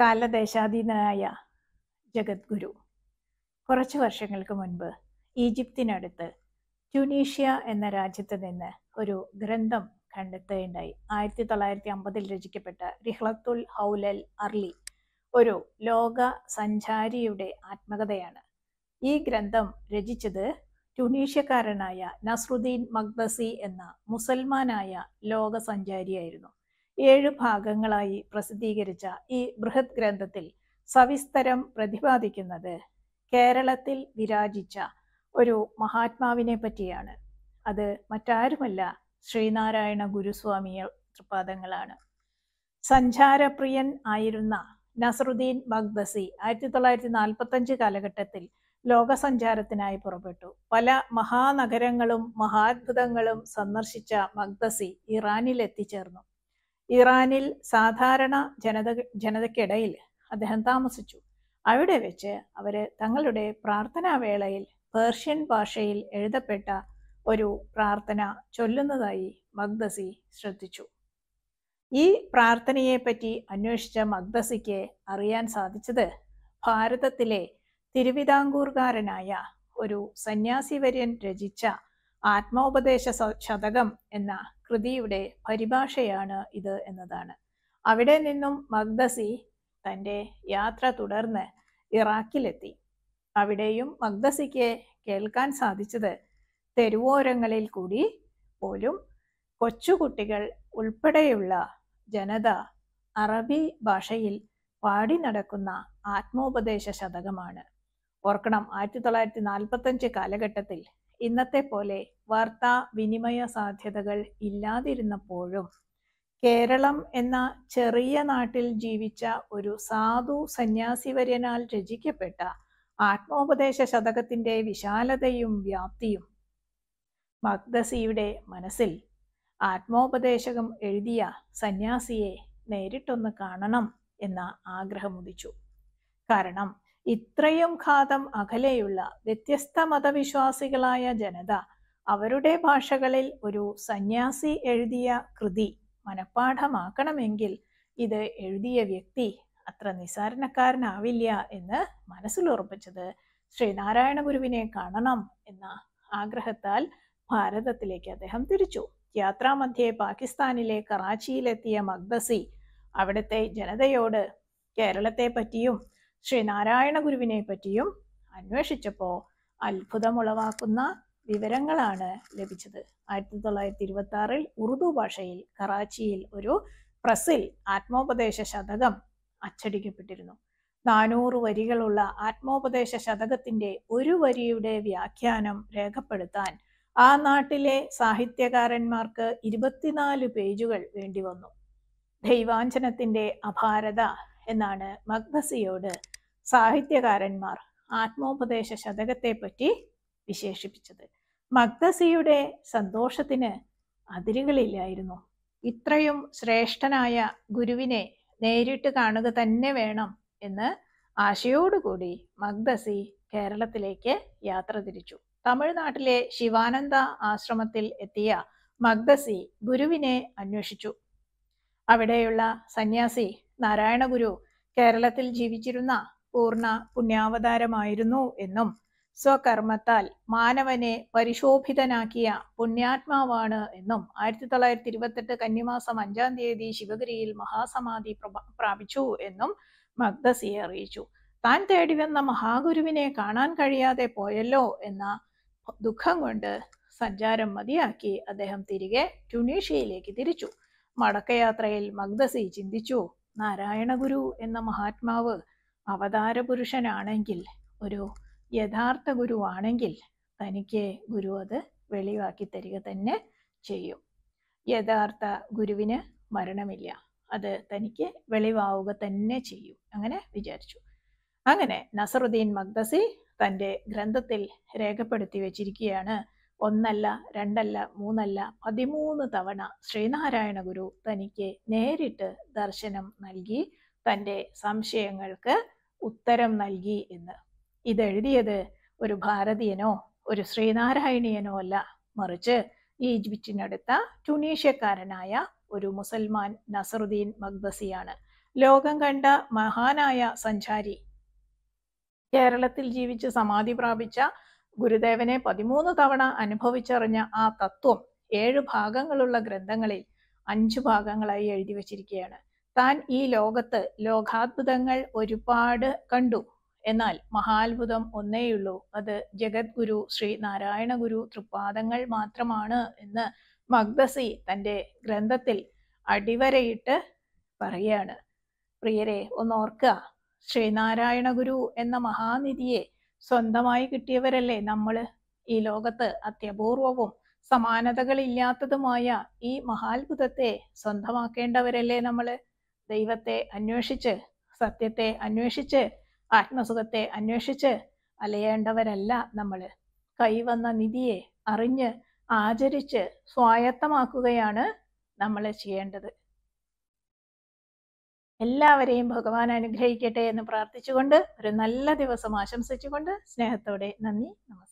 കാലദേശാധീനായ ജഗദ്ഗുരു കുറച്ച് വർഷങ്ങൾക്ക് മുൻപ് ഈജിപ്തിനടുത്ത് ട്യൂണീഷ്യ എന്ന രാജ്യത്ത് നിന്ന് ഒരു ഗ്രന്ഥം കണ്ടെത്തുകയുണ്ടായി ആയിരത്തി തൊള്ളായിരത്തി അമ്പതിൽ രചിക്കപ്പെട്ട റിഹ്ലത്തുൽ ഹൗലൽ അർലി ഒരു ലോക സഞ്ചാരിയുടെ ആത്മകഥയാണ് ഈ ഗ്രന്ഥം രചിച്ചത് ട്യൂണീഷ്യക്കാരനായ നസ്രുദ്ദീൻ മക്ബസി എന്ന മുസൽമാനായ ലോക സഞ്ചാരിയായിരുന്നു ഏഴ് ഭാഗങ്ങളായി പ്രസിദ്ധീകരിച്ച ഈ ബൃഹത് ഗ്രന്ഥത്തിൽ സവിസ്തരം പ്രതിപാദിക്കുന്നത് കേരളത്തിൽ വിരാജിച്ച ഒരു മഹാത്മാവിനെ പറ്റിയാണ് അത് മറ്റാരുമല്ല ശ്രീനാരായണ ഗുരുസ്വാമിയ തൃപാദങ്ങളാണ് സഞ്ചാരപ്രിയൻ ആയിരുന്ന നസറുദ്ദീൻ ബഗ്ദസി ആയിരത്തി തൊള്ളായിരത്തി നാൽപ്പത്തഞ്ച് കാലഘട്ടത്തിൽ ലോകസഞ്ചാരത്തിനായി പുറപ്പെട്ടു പല മഹാനഗരങ്ങളും മഹാത്ഭുതങ്ങളും സന്ദർശിച്ച മഗ്ദസി ഇറാനിൽ എത്തിച്ചേർന്നു ഇറാനിൽ സാധാരണ ജനത ജനതയ്ക്കിടയിൽ അദ്ദേഹം താമസിച്ചു അവിടെ വെച്ച് അവർ തങ്ങളുടെ പ്രാർത്ഥനാ വേളയിൽ പേർഷ്യൻ ഭാഷയിൽ എഴുതപ്പെട്ട ഒരു പ്രാർത്ഥന ചൊല്ലുന്നതായി മഗ്ദസി ശ്രദ്ധിച്ചു ഈ പ്രാർത്ഥനയെപ്പറ്റി അന്വേഷിച്ച മഗ്ദസിക്ക് അറിയാൻ സാധിച്ചത് ഭാരതത്തിലെ തിരുവിതാംകൂർകാരനായ ഒരു സന്യാസിവര്യൻ രചിച്ച ആത്മോപദേശ ശതകം എന്ന കൃതിയുടെ പരിഭാഷയാണ് ഇത് എന്നതാണ് അവിടെ നിന്നും മഗ്ദസി തൻ്റെ യാത്ര തുടർന്ന് ഇറാഖിലെത്തി അവിടെയും മഗ്ദസിക്ക് കേൾക്കാൻ സാധിച്ചത് തെരുവോരങ്ങളിൽ കൂടി പോലും കൊച്ചുകുട്ടികൾ ഉൾപ്പെടെയുള്ള ജനത അറബി ഭാഷയിൽ പാടി നടക്കുന്ന ആത്മോപദേശ ശതകമാണ് ഓർക്കണം ആയിരത്തി തൊള്ളായിരത്തി നാൽപ്പത്തഞ്ച് കാലഘട്ടത്തിൽ ഇന്നത്തെ പോലെ വാർത്താ വിനിമയ സാധ്യതകൾ ഇല്ലാതിരുന്നപ്പോഴും കേരളം എന്ന ചെറിയ നാട്ടിൽ ജീവിച്ച ഒരു സാധു സന്യാസിവര്യനാൽ രചിക്കപ്പെട്ട ആത്മോപദേശ ശതകത്തിൻ്റെ വിശാലതയും വ്യാപ്തിയും ഭക്തസിയുടെ മനസ്സിൽ ആത്മോപദേശകം എഴുതിയ സന്യാസിയെ നേരിട്ടൊന്ന് കാണണം എന്ന ആഗ്രഹമുദിച്ചു കാരണം ഇത്രയും ഘാതം അകലെയുള്ള വ്യത്യസ്ത മതവിശ്വാസികളായ ജനത അവരുടെ ഭാഷകളിൽ ഒരു സന്യാസി എഴുതിയ കൃതി മനഃപ്പാഠമാക്കണമെങ്കിൽ ഇത് എഴുതിയ വ്യക്തി അത്ര നിസാരണക്കാരനാവില്ല എന്ന് മനസ്സിൽ ഉറപ്പിച്ചത് ശ്രീനാരായണ ഗുരുവിനെ കാണണം എന്ന ആഗ്രഹത്താൽ ഭാരതത്തിലേക്ക് അദ്ദേഹം തിരിച്ചു യാത്രാമധ്യേ പാകിസ്ഥാനിലെ കറാച്ചിയിലെത്തിയ മക്ബസി അവിടുത്തെ ജനതയോട് കേരളത്തെ പറ്റിയും ശ്രീനാരായണ ഗുരുവിനെ പറ്റിയും അന്വേഷിച്ചപ്പോൾ അത്ഭുതമുളവാക്കുന്ന വിവരങ്ങളാണ് ലഭിച്ചത് ആയിരത്തി തൊള്ളായിരത്തി ഇരുപത്തി ആറിൽ ഉറുദു ഭാഷയിൽ കറാച്ചിയിൽ ഒരു പ്രസിൽ ആത്മോപദേശ ശതകം അച്ചടിക്കപ്പെട്ടിരുന്നു നാനൂറ് വരികളുള്ള ആത്മോപദേശ ശതകത്തിന്റെ ഒരു വരിയുടെ വ്യാഖ്യാനം രേഖപ്പെടുത്താൻ ആ നാട്ടിലെ സാഹിത്യകാരന്മാർക്ക് ഇരുപത്തിനാല് പേജുകൾ വേണ്ടി വന്നു ദൈവാഞ്ചനത്തിന്റെ അപാരത എന്നാണ് മഗ്ബസിയോട് സാഹിത്യകാരന്മാർ ആത്മോപദേശ ശതകത്തെപ്പറ്റി വിശേഷിപ്പിച്ചത് മഗ്ദസിയുടെ സന്തോഷത്തിന് അതിരുകളില്ലായിരുന്നു ഇത്രയും ശ്രേഷ്ഠനായ ഗുരുവിനെ നേരിട്ട് കാണുക തന്നെ വേണം എന്ന് ആശയോടുകൂടി മഗ്ദസി കേരളത്തിലേക്ക് യാത്ര തിരിച്ചു തമിഴ്നാട്ടിലെ ശിവാനന്ദ ആശ്രമത്തിൽ എത്തിയ മഗ്ദസി ഗുരുവിനെ അന്വേഷിച്ചു അവിടെയുള്ള സന്യാസി നാരായണ ഗുരു കേരളത്തിൽ ജീവിച്ചിരുന്ന പൂർണ്ണ പുണ്യാവതാരമായിരുന്നു എന്നും സ്വകർമ്മത്താൽ മാനവനെ പരിശോഭിതനാക്കിയ പുണ്യാത്മാവാണ് എന്നും ആയിരത്തി തൊള്ളായിരത്തി ഇരുപത്തെട്ട് കന്നിമാസം അഞ്ചാം തീയതി ശിവഗിരിയിൽ മഹാസമാധി പ്രാപിച്ചു എന്നും മഗ്ദസിയെ അറിയിച്ചു താൻ തേടി വന്ന മഹാഗുരുവിനെ കാണാൻ കഴിയാതെ പോയല്ലോ എന്ന ദുഃഖം കൊണ്ട് സഞ്ചാരം മതിയാക്കി അദ്ദേഹം തിരികെ ട്യൂണീഷ്യയിലേക്ക് തിരിച്ചു മടക്കയാത്രയിൽ മഗ്ദസി ചിന്തിച്ചു നാരായണഗുരു എന്ന മഹാത്മാവ് അവതാരപുരുഷനാണെങ്കിൽ ഒരു യഥാർത്ഥ ഗുരുവാണെങ്കിൽ തനിക്ക് ഗുരു അത് വെളിവാക്കി തരിക തന്നെ ചെയ്യും യഥാർത്ഥ ഗുരുവിന് മരണമില്ല അത് തനിക്ക് വെളിവാവുക തന്നെ ചെയ്യും അങ്ങനെ വിചാരിച്ചു അങ്ങനെ നസറുദ്ദീൻ മഗ്ദസി തൻ്റെ ഗ്രന്ഥത്തിൽ രേഖപ്പെടുത്തി വെച്ചിരിക്കുകയാണ് ഒന്നല്ല രണ്ടല്ല മൂന്നല്ല പതിമൂന്ന് തവണ ശ്രീനാരായണ ഗുരു തനിക്ക് നേരിട്ട് ദർശനം നൽകി തൻ്റെ സംശയങ്ങൾക്ക് ഉത്തരം നൽകി എന്ന് ഇതെഴുതിയത് ഒരു ഭാരതീയനോ ഒരു ശ്രീനാരായണീയനോ അല്ല മറിച്ച് ഈജിപ്റ്റിനടുത്ത ടുണീഷ്യക്കാരനായ ഒരു മുസൽമാൻ നസറുദ്ദീൻ മഗ്ദസിയാണ് ലോകം കണ്ട മഹാനായ സഞ്ചാരി കേരളത്തിൽ ജീവിച്ച് സമാധി പ്രാപിച്ച ഗുരുദേവനെ പതിമൂന്ന് തവണ അനുഭവിച്ചറിഞ്ഞ ആ തത്വം ഏഴ് ഭാഗങ്ങളുള്ള ഗ്രന്ഥങ്ങളിൽ അഞ്ച് ഭാഗങ്ങളായി എഴുതി വച്ചിരിക്കുകയാണ് താൻ ഈ ലോകത്ത് ലോകാത്ഭുതങ്ങൾ ഒരുപാട് കണ്ടു എന്നാൽ മഹാത്ഭുതം ഒന്നേയുള്ളൂ അത് ജഗദ്ഗുരു ശ്രീ നാരായണ ഗുരു തൃപാദങ്ങൾ മാത്രമാണ് എന്ന് മഗ്ദസി തൻ്റെ ഗ്രന്ഥത്തിൽ അടിവരയിട്ട് പറയാണ് പ്രിയരെ ഒന്നോർക്കുക ശ്രീനാരായണ ഗുരു എന്ന മഹാനിധിയെ സ്വന്തമായി കിട്ടിയവരല്ലേ നമ്മൾ ഈ ലോകത്ത് അത്യപൂർവവും സമാനതകളില്ലാത്തതുമായ ഈ മഹാത്ഭുതത്തെ സ്വന്തമാക്കേണ്ടവരല്ലേ നമ്മൾ ദൈവത്തെ അന്വേഷിച്ച് സത്യത്തെ അന്വേഷിച്ച് ആത്മസുഖത്തെ അന്വേഷിച്ച് അലയേണ്ടവരല്ല നമ്മൾ കൈവന്ന നിധിയെ അറിഞ്ഞ് ആചരിച്ച് സ്വായത്തമാക്കുകയാണ് നമ്മൾ ചെയ്യേണ്ടത് എല്ലാവരെയും ഭഗവാൻ അനുഗ്രഹിക്കട്ടെ എന്ന് പ്രാർത്ഥിച്ചുകൊണ്ട് ഒരു നല്ല ദിവസം ആശംസിച്ചുകൊണ്ട് സ്നേഹത്തോടെ നന്ദി നമസ്കാരം